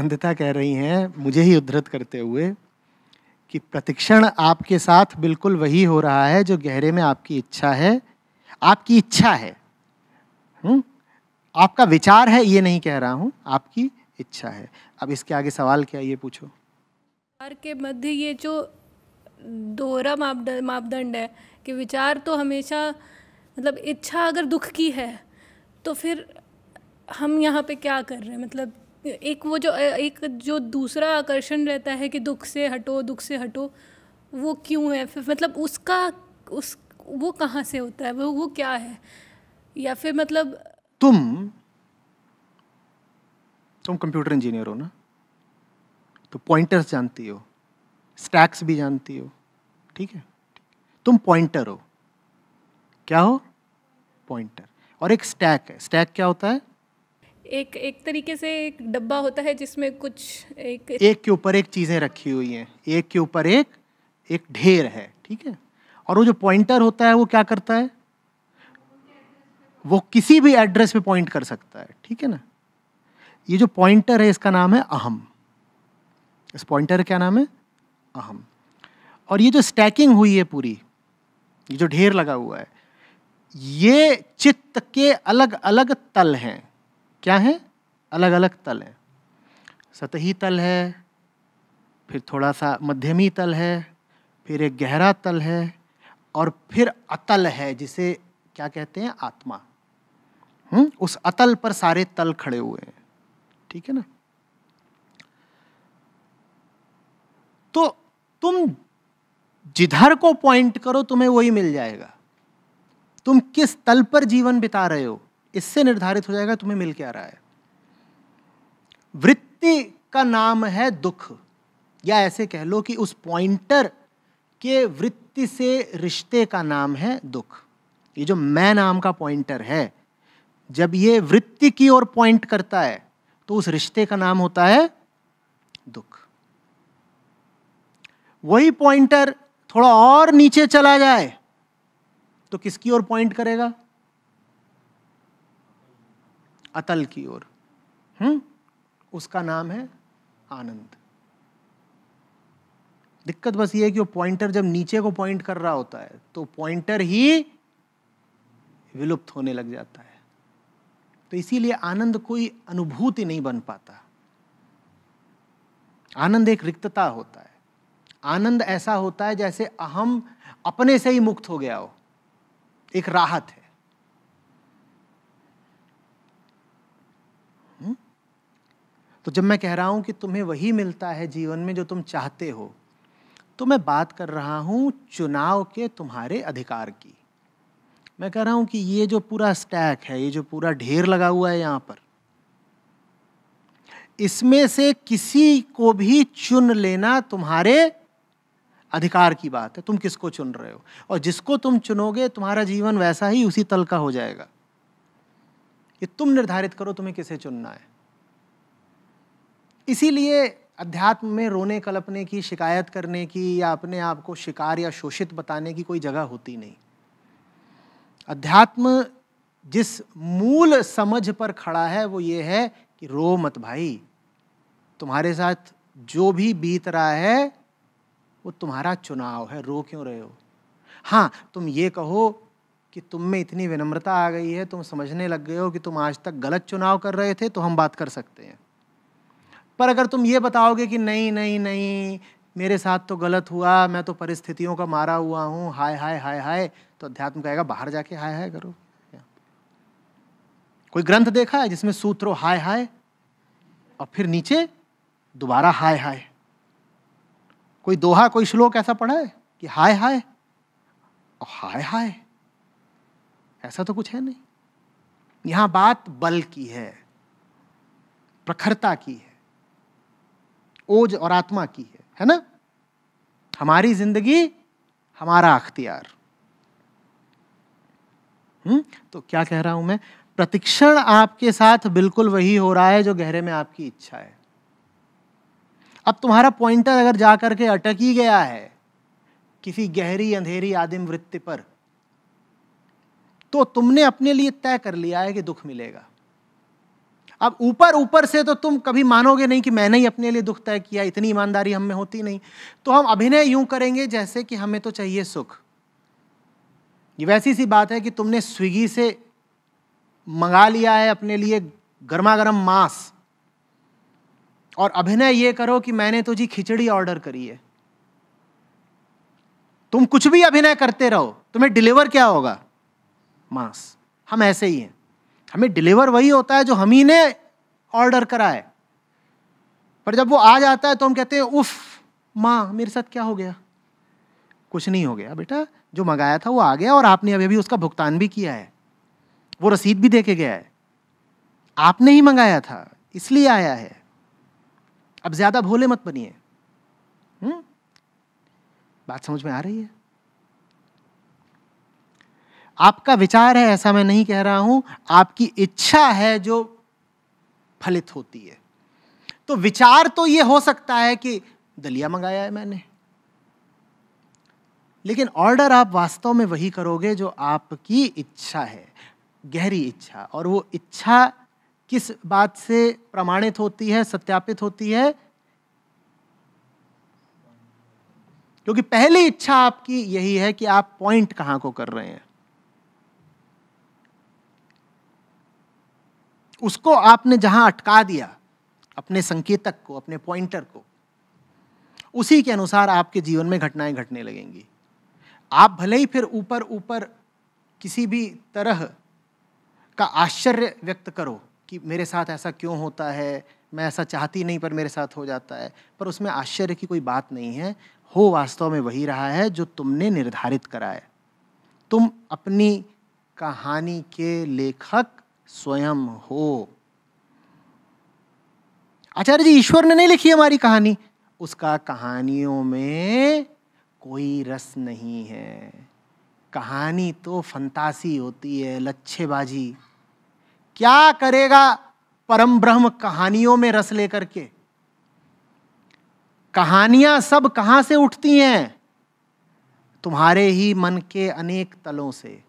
नंदिता कह रही हैं मुझे ही उद्धृत करते हुए कि प्रतिक्षण आपके साथ बिल्कुल वही हो रहा है जो गहरे में आपकी इच्छा है आपकी इच्छा है हुँ? हम्म? आपका विचार है ये नहीं कह रहा हूँ आपकी इच्छा है अब इसके आगे सवाल क्या ये पूछो विचार के मध्य ये जो दोहरा मापदंड मापदंड है कि विचार तो हमेशा मतलब इच्छा अगर दुख की है तो फिर हम यहाँ पे क्या कर रहे हैं मतलब एक वो जो एक जो दूसरा आकर्षण रहता है कि दुख से हटो दुख से हटो वो क्यों है फिर मतलब उसका उस वो कहाँ से होता है वो वो क्या है या फिर मतलब तुम तुम कंप्यूटर इंजीनियर हो ना तो पॉइंटर्स जानती हो स्टैक्स भी जानती हो ठीक है तुम पॉइंटर हो क्या हो पॉइंटर और एक स्टैक है स्टैक क्या होता है एक एक तरीके से एक डब्बा होता है जिसमें कुछ एक एक के ऊपर एक चीज़ें रखी हुई हैं एक के ऊपर एक एक ढेर है ठीक है और वो जो पॉइंटर होता है वो क्या करता है वो किसी भी एड्रेस पे पॉइंट कर सकता है ठीक है ना ये जो पॉइंटर है इसका नाम है अहम इस पॉइंटर क्या नाम है अहम और ये जो स्टैकिंग हुई है पूरी ये जो ढेर लगा हुआ है ये चित्त के अलग अलग तल हैं क्या हैं अलग अलग तल हैं सतही तल है फिर थोड़ा सा मध्यमी तल है फिर एक गहरा तल है और फिर अतल है जिसे क्या कहते हैं आत्मा हुँ? हम्म, उस अतल पर सारे तल खड़े हुए हैं ठीक है ना तो तुम जिधर को पॉइंट करो तुम्हें वही मिल जाएगा तुम किस तल पर जीवन बिता रहे हो इससे निर्धारित हो जाएगा तुम्हें मिल क्या रहा है वृत्ति का नाम है दुख या ऐसे कह लो कि उस पॉइंटर के वृत्ति से रिश्ते का नाम है दुख ये जो मैं नाम का पॉइंटर है जब ये वृत्ति की ओर पॉइंट करता है तो उस रिश्ते का नाम होता है दुख वही पॉइंटर थोड़ा और नीचे चला जाए तो किसकी ओर पॉइंट करेगा अतल की ओर हम्म? उसका नाम है आनंद दिक्कत बस ये है कि वो पॉइंटर जब नीचे को पॉइंट कर रहा होता है तो पॉइंटर ही विलुप्त होने लग जाता है तो इसीलिए आनंद कोई अनुभूति नहीं बन पाता आनंद एक रिक्तता होता है आनंद ऐसा होता है जैसे अहम अपने से ही मुक्त हो गया हो एक राहत है तो जब मैं कह रहा हूँ कि तुम्हें वही मिलता है जीवन में जो तुम चाहते हो तो मैं बात कर रहा हूँ चुनाव के तुम्हारे अधिकार की मैं कह रहा हूँ कि ये जो पूरा स्टैक है ये जो पूरा ढेर लगा हुआ है यहाँ पर इसमें से किसी को भी चुन लेना तुम्हारे अधिकार की बात है तुम किसको चुन रहे हो और जिसको तुम चुनोगे तुम्हारा जीवन वैसा ही उसी तल का हो जाएगा ये तुम निर्धारित करो तुम्हें किसे चुनना है इसीलिए अध्यात्म में रोने कलपने की शिकायत करने की या अपने आप को शिकार या शोषित बताने की कोई जगह होती नहीं अध्यात्म जिस मूल समझ पर खड़ा है वो ये है कि रो मत भाई तुम्हारे साथ जो भी बीत रहा है वो तुम्हारा चुनाव है रो क्यों रहे हो हाँ तुम ये कहो कि तुम में इतनी विनम्रता आ गई है तुम समझने लग गए हो कि तुम आज तक गलत चुनाव कर रहे थे तो हम बात कर सकते हैं पर अगर तुम ये बताओगे कि नहीं नहीं नहीं मेरे साथ तो गलत हुआ मैं तो परिस्थितियों का मारा हुआ हूँ हाय हाय हाय हाय तो अध्यात्म कहेगा बाहर जाके हाय हाय करो कोई ग्रंथ देखा है जिसमें सूत्रों हाय हाय और फिर नीचे दोबारा हाय हाय कोई दोहा कोई श्लोक ऐसा पढ़ा है कि हाय हाय और हाय हाय ऐसा तो कुछ है नहीं यहां बात बल की है प्रखरता की है ओज और आत्मा की है है ना हमारी जिंदगी हमारा अख्तियार हम्म? तो क्या कह रहा हूं मैं प्रतिक्षण आपके साथ बिल्कुल वही हो रहा है जो गहरे में आपकी इच्छा है अब तुम्हारा पॉइंटर अगर जा करके अटक ही गया है किसी गहरी अंधेरी आदिम वृत्ति पर तो तुमने अपने लिए तय कर लिया है कि दुख मिलेगा अब ऊपर ऊपर से तो तुम कभी मानोगे नहीं कि मैंने ही अपने लिए दुख तय किया इतनी ईमानदारी हम में होती नहीं तो हम अभिनय यूं करेंगे जैसे कि हमें तो चाहिए सुख ये वैसी सी बात है कि तुमने स्विगी से मंगा लिया है अपने लिए गर्मा गर्म मांस और अभिनय ये करो कि मैंने तो जी खिचड़ी ऑर्डर करी है तुम कुछ भी अभिनय करते रहो तुम्हें डिलीवर क्या होगा मांस हम ऐसे ही हैं हमें डिलीवर वही होता है जो हम ही ने ऑर्डर करा है पर जब वो आ जाता है तो हम कहते हैं उफ माँ मेरे साथ क्या हो गया कुछ नहीं हो गया बेटा जो मंगाया था वो आ गया और आपने अभी अभी उसका भुगतान भी किया है वो रसीद भी दे के गया है आपने ही मंगाया था इसलिए आया है अब ज़्यादा भोले मत बनिए हम्म, बात समझ में आ रही है आपका विचार है ऐसा मैं नहीं कह रहा हूं आपकी इच्छा है जो फलित होती है तो विचार तो यह हो सकता है कि दलिया मंगाया है मैंने लेकिन ऑर्डर आप वास्तव में वही करोगे जो आपकी इच्छा है गहरी इच्छा और वो इच्छा किस बात से प्रमाणित होती है सत्यापित होती है क्योंकि पहली इच्छा आपकी यही है कि आप पॉइंट कहां को कर रहे हैं उसको आपने जहां अटका दिया अपने संकेतक को अपने पॉइंटर को उसी के अनुसार आपके जीवन में घटनाएं घटने लगेंगी आप भले ही फिर ऊपर ऊपर किसी भी तरह का आश्चर्य व्यक्त करो कि मेरे साथ ऐसा क्यों होता है मैं ऐसा चाहती नहीं पर मेरे साथ हो जाता है पर उसमें आश्चर्य की कोई बात नहीं है हो वास्तव में वही रहा है जो तुमने निर्धारित करा है तुम अपनी कहानी के लेखक स्वयं हो आचार्य जी ईश्वर ने नहीं लिखी हमारी कहानी उसका कहानियों में कोई रस नहीं है कहानी तो फंतासी होती है लच्छेबाजी क्या करेगा परम ब्रह्म कहानियों में रस लेकर के कहानियां सब कहां से उठती हैं तुम्हारे ही मन के अनेक तलों से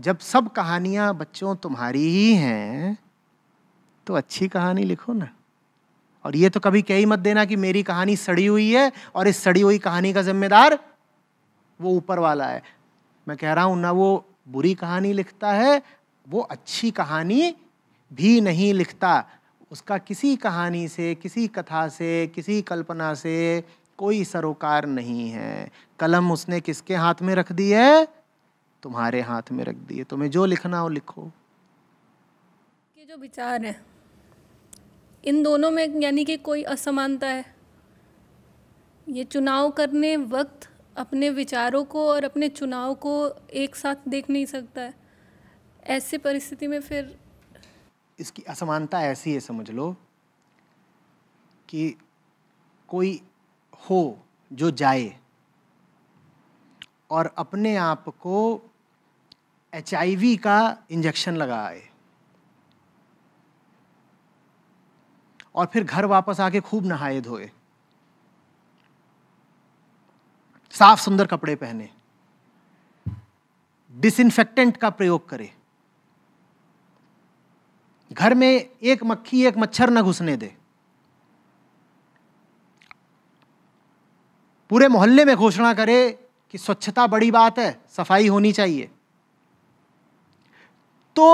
जब सब कहानियाँ बच्चों तुम्हारी ही हैं तो अच्छी कहानी लिखो ना और ये तो कभी कह ही मत देना कि मेरी कहानी सड़ी हुई है और इस सड़ी हुई कहानी का जिम्मेदार वो ऊपर वाला है मैं कह रहा हूँ ना वो बुरी कहानी लिखता है वो अच्छी कहानी भी नहीं लिखता उसका किसी कहानी से किसी कथा से किसी कल्पना से कोई सरोकार नहीं है कलम उसने किसके हाथ में रख दी है तुम्हारे हाथ में रख दिए तुम्हें जो लिखना हो लिखो ये जो विचार हैं इन दोनों में यानी कि कोई असमानता है ये चुनाव करने वक्त अपने विचारों को और अपने चुनाव को एक साथ देख नहीं सकता है ऐसी परिस्थिति में फिर इसकी असमानता ऐसी है समझ लो कि कोई हो जो जाए और अपने आप को एच का इंजेक्शन लगाए और फिर घर वापस आके खूब नहाए धोए साफ सुंदर कपड़े पहने डिसइंफेक्टेंट का प्रयोग करें घर में एक मक्खी एक मच्छर न घुसने दे पूरे मोहल्ले में घोषणा करे कि स्वच्छता बड़ी बात है सफाई होनी चाहिए तो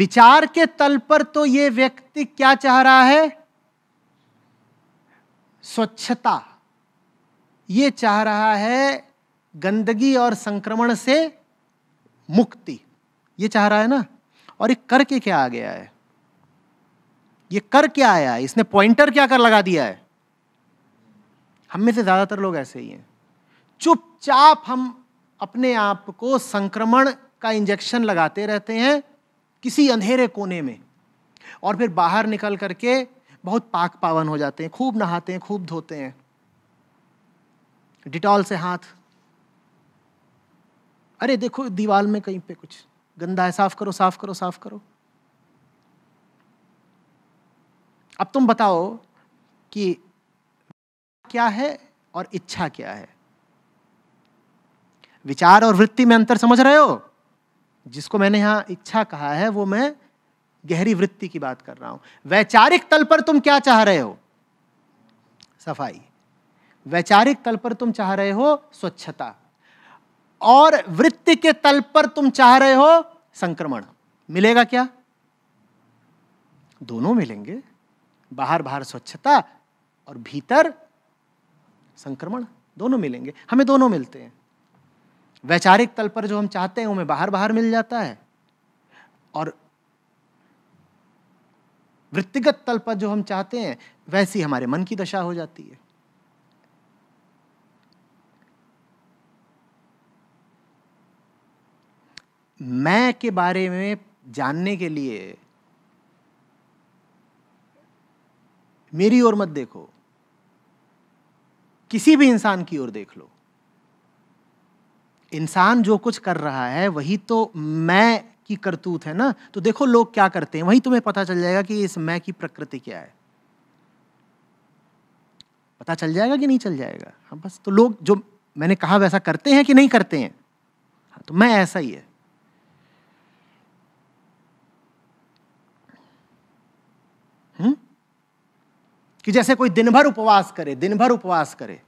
विचार के तल पर तो ये व्यक्ति क्या चाह रहा है स्वच्छता ये चाह रहा है गंदगी और संक्रमण से मुक्ति ये चाह रहा है ना और ये करके क्या आ गया है ये कर क्या आया है इसने पॉइंटर क्या कर लगा दिया है हम में से ज्यादातर लोग ऐसे ही हैं चुपचाप हम अपने आप को संक्रमण का इंजेक्शन लगाते रहते हैं किसी अंधेरे कोने में और फिर बाहर निकल करके बहुत पाक पावन हो जाते हैं खूब नहाते हैं खूब धोते हैं डिटॉल से हाथ अरे देखो दीवार में कहीं पे कुछ गंदा है साफ करो साफ करो साफ करो अब तुम बताओ कि क्या है और इच्छा क्या है विचार और वृत्ति में अंतर समझ रहे हो जिसको मैंने यहां इच्छा कहा है वो मैं गहरी वृत्ति की बात कर रहा हूं वैचारिक तल पर तुम क्या चाह रहे हो सफाई वैचारिक तल पर तुम चाह रहे हो स्वच्छता और वृत्ति के तल पर तुम चाह रहे हो संक्रमण मिलेगा क्या दोनों मिलेंगे बाहर बाहर स्वच्छता और भीतर संक्रमण दोनों मिलेंगे हमें दोनों मिलते हैं वैचारिक तल पर जो हम चाहते हैं हमें बाहर बाहर मिल जाता है और वृत्तिगत तल पर जो हम चाहते हैं वैसी हमारे मन की दशा हो जाती है मैं के बारे में जानने के लिए मेरी ओर मत देखो किसी भी इंसान की ओर देख लो इंसान जो कुछ कर रहा है वही तो मैं की करतूत है ना तो देखो लोग क्या करते हैं वही तुम्हें पता चल जाएगा कि इस मैं की प्रकृति क्या है पता चल जाएगा कि नहीं चल जाएगा हाँ बस तो लोग जो मैंने कहा वैसा करते हैं कि नहीं करते हैं हाँ तो मैं ऐसा ही है हुँ? हम्म? कि जैसे कोई दिन भर उपवास करे दिन भर उपवास करे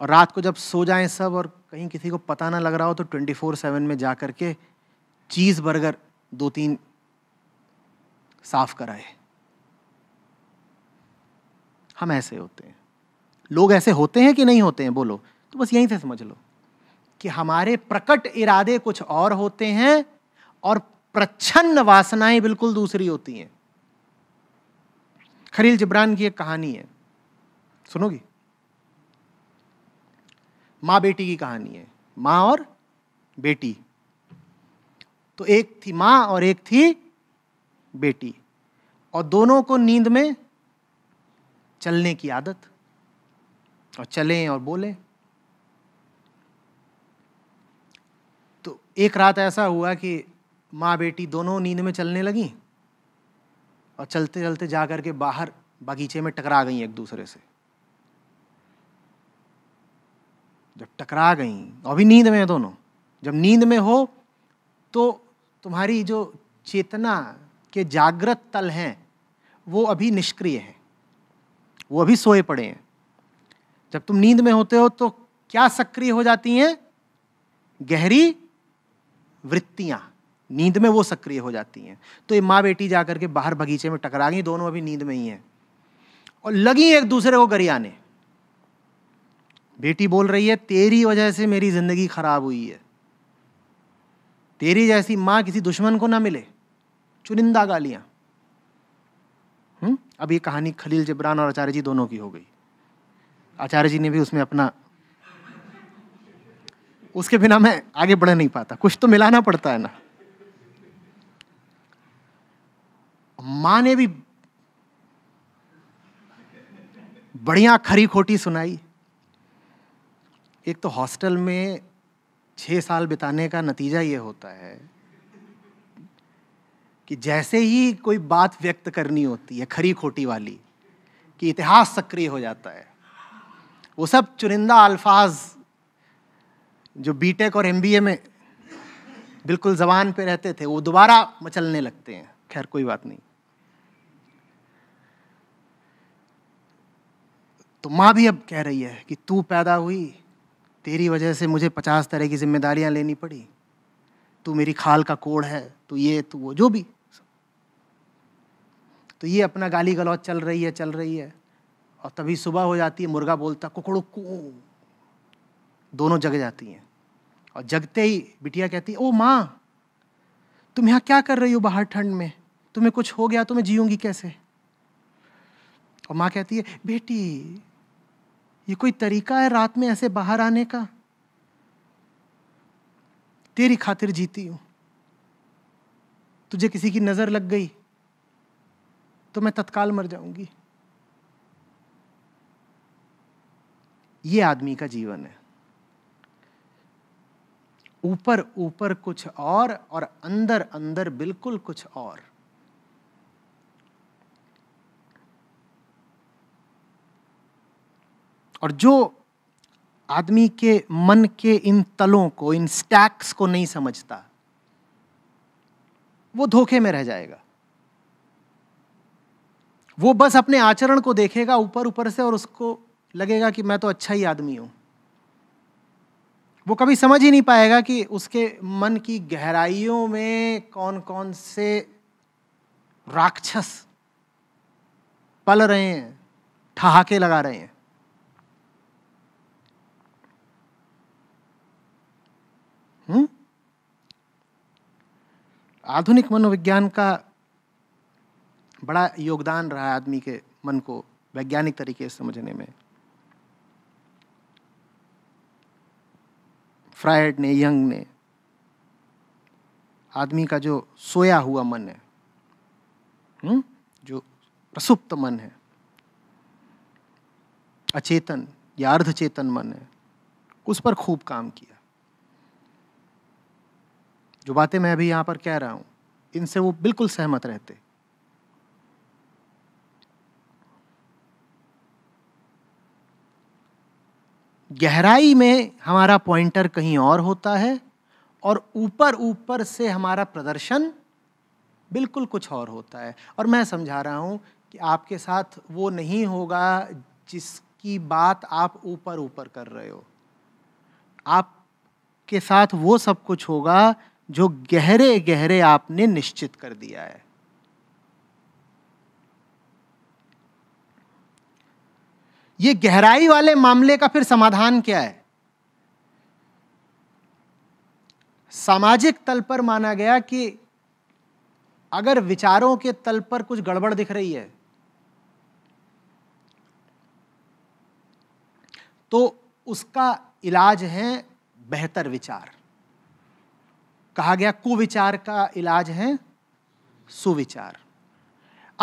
और रात को जब सो जाएं सब और कहीं किसी को पता ना लग रहा हो तो ट्वेंटी फोर सेवन में जा कर के चीज़ बर्गर दो तीन साफ कराए हम ऐसे होते हैं लोग ऐसे होते हैं कि नहीं होते हैं बोलो तो बस यहीं से समझ लो कि हमारे प्रकट इरादे कुछ और होते हैं और प्रच्छन्न वासनाएं बिल्कुल दूसरी होती हैं खलील जिब्रान की एक कहानी है सुनोगी माँ बेटी की कहानी है माँ और बेटी तो एक थी माँ और एक थी बेटी और दोनों को नींद में चलने की आदत और चलें और बोलें तो एक रात ऐसा हुआ कि माँ बेटी दोनों नींद में चलने लगी और चलते चलते जा के बाहर बगीचे में टकरा गई एक दूसरे से जब टकरा गई अभी नींद में है दोनों जब नींद में हो तो तुम्हारी जो चेतना के जागृत तल हैं वो अभी निष्क्रिय हैं वो अभी सोए पड़े हैं जब तुम नींद में होते हो तो क्या सक्रिय हो जाती हैं गहरी वृत्तियां नींद में वो सक्रिय हो जाती हैं तो ये माँ बेटी जाकर के बाहर बगीचे में टकरा गई दोनों अभी नींद में ही हैं और लगी एक दूसरे को गरियाने बेटी बोल रही है तेरी वजह से मेरी ज़िंदगी ख़राब हुई है तेरी जैसी मां किसी दुश्मन को ना मिले चुनिंदा हम्म अब ये कहानी खलील जिब्रान और आचार्य जी दोनों की हो गई आचार्य जी ने भी उसमें अपना उसके बिना मैं आगे बढ़ नहीं पाता कुछ तो मिलाना पड़ता है ना मां ने भी बढ़िया खरी खोटी सुनाई एक तो हॉस्टल में छः साल बिताने का नतीजा ये होता है कि जैसे ही कोई बात व्यक्त करनी होती है खरी खोटी वाली कि इतिहास सक्रिय हो जाता है वो सब चुनिंदा अल्फाज जो बीटेक और एमबीए में बिल्कुल जबान पे रहते थे वो दोबारा मचलने लगते हैं खैर कोई बात नहीं तो माँ भी अब कह रही है कि तू पैदा हुई तेरी वजह से मुझे पचास तरह की जिम्मेदारियां लेनी पड़ी तू मेरी खाल का कोड़ है तू ये तू वो जो भी तो ये अपना गाली गलौज चल रही है चल रही है और तभी सुबह हो जाती है मुर्गा बोलता कुकड़ो कु दोनों जग जाती हैं और जगते ही बिटिया कहती है ओ माँ तुम यहाँ क्या कर रही हो बाहर ठंड में तुम्हें कुछ हो गया तो मैं जीऊँगी कैसे और माँ कहती है बेटी ये कोई तरीका है रात में ऐसे बाहर आने का तेरी खातिर जीती हूं तुझे किसी की नजर लग गई तो मैं तत्काल मर जाऊंगी ये आदमी का जीवन है ऊपर ऊपर कुछ और और अंदर अंदर बिल्कुल कुछ और और जो आदमी के मन के इन तलों को इन स्टैक्स को नहीं समझता वो धोखे में रह जाएगा वो बस अपने आचरण को देखेगा ऊपर ऊपर से और उसको लगेगा कि मैं तो अच्छा ही आदमी हूं वो कभी समझ ही नहीं पाएगा कि उसके मन की गहराइयों में कौन कौन से राक्षस पल रहे हैं ठहाके लगा रहे हैं आधुनिक मनोविज्ञान का बड़ा योगदान रहा आदमी के मन को वैज्ञानिक तरीके से समझने में फ्रायड ने यंग ने आदमी का जो सोया हुआ मन है हुँ? हम्म, जो प्रसुप्त मन है अचेतन या अर्धचेतन मन है उस पर खूब काम किया जो बातें मैं अभी यहाँ पर कह रहा हूँ इनसे वो बिल्कुल सहमत रहते गहराई में हमारा पॉइंटर कहीं और होता है और ऊपर ऊपर से हमारा प्रदर्शन बिल्कुल कुछ और होता है और मैं समझा रहा हूं कि आपके साथ वो नहीं होगा जिसकी बात आप ऊपर ऊपर कर रहे हो आपके साथ वो सब कुछ होगा जो गहरे गहरे आपने निश्चित कर दिया है ये गहराई वाले मामले का फिर समाधान क्या है सामाजिक तल पर माना गया कि अगर विचारों के तल पर कुछ गड़बड़ दिख रही है तो उसका इलाज है बेहतर विचार कहा गया कुविचार का इलाज है सुविचार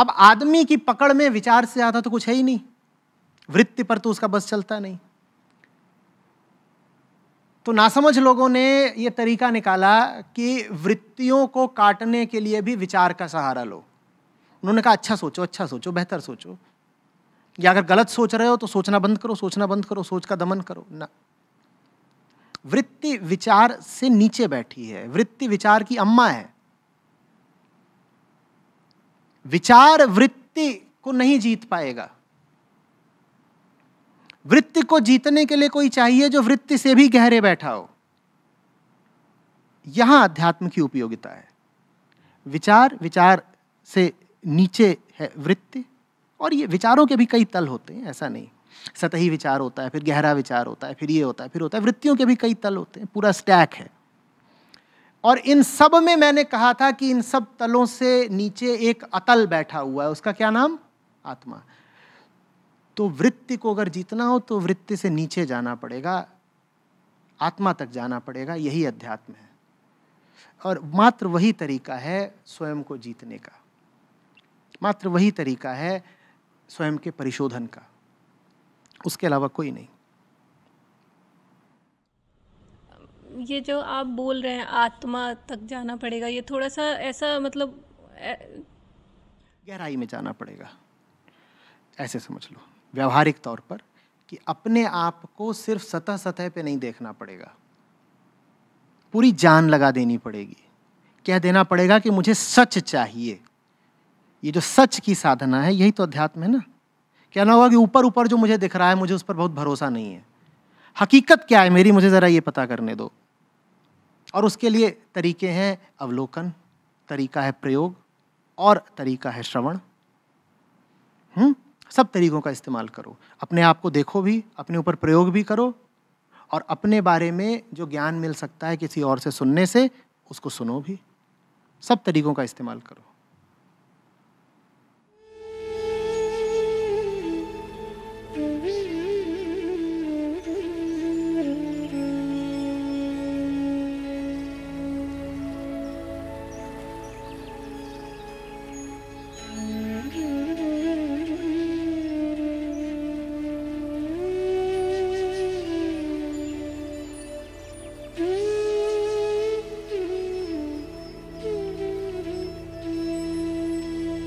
अब आदमी की पकड़ में विचार से ज्यादा तो कुछ है ही नहीं वृत्ति पर तो उसका बस चलता नहीं तो नासमझ लोगों ने यह तरीका निकाला कि वृत्तियों को काटने के लिए भी विचार का सहारा लो उन्होंने कहा अच्छा सोचो अच्छा सोचो बेहतर सोचो या अगर गलत सोच रहे हो तो सोचना बंद करो सोचना बंद करो सोच का दमन करो ना वृत्ति विचार से नीचे बैठी है वृत्ति विचार की अम्मा है विचार वृत्ति को नहीं जीत पाएगा वृत्ति को जीतने के लिए कोई चाहिए जो वृत्ति से भी गहरे बैठा हो यहां अध्यात्म की उपयोगिता है विचार विचार से नीचे है वृत्ति और ये विचारों के भी कई तल होते हैं ऐसा नहीं सतही विचार होता है फिर गहरा विचार होता है फिर ये होता है फिर होता है वृत्तियों के भी कई तल होते हैं पूरा स्टैक है और इन सब में मैंने कहा था कि इन सब तलों से नीचे एक अतल बैठा हुआ है उसका क्या नाम आत्मा तो वृत्ति को अगर जीतना हो तो वृत्ति से नीचे जाना पड़ेगा आत्मा तक जाना पड़ेगा यही अध्यात्म है और मात्र वही तरीका है स्वयं को जीतने का मात्र वही तरीका है स्वयं के परिशोधन का उसके अलावा कोई नहीं ये जो आप बोल रहे हैं आत्मा तक जाना पड़ेगा ये थोड़ा सा ऐसा मतलब गहराई में जाना पड़ेगा ऐसे समझ लो व्यवहारिक तौर पर कि अपने आप को सिर्फ सतह सतह पे नहीं देखना पड़ेगा पूरी जान लगा देनी पड़ेगी कह देना पड़ेगा कि मुझे सच चाहिए ये जो सच की साधना है यही तो अध्यात्म है ना कहना होगा कि ऊपर ऊपर जो मुझे दिख रहा है मुझे उस पर बहुत भरोसा नहीं है हकीकत क्या है मेरी मुझे ज़रा ये पता करने दो और उसके लिए तरीके हैं अवलोकन तरीका है प्रयोग और तरीका है श्रवण हुँ? हम्म? सब तरीकों का इस्तेमाल करो अपने आप को देखो भी अपने ऊपर प्रयोग भी करो और अपने बारे में जो ज्ञान मिल सकता है किसी और से सुनने से उसको सुनो भी सब तरीकों का इस्तेमाल करो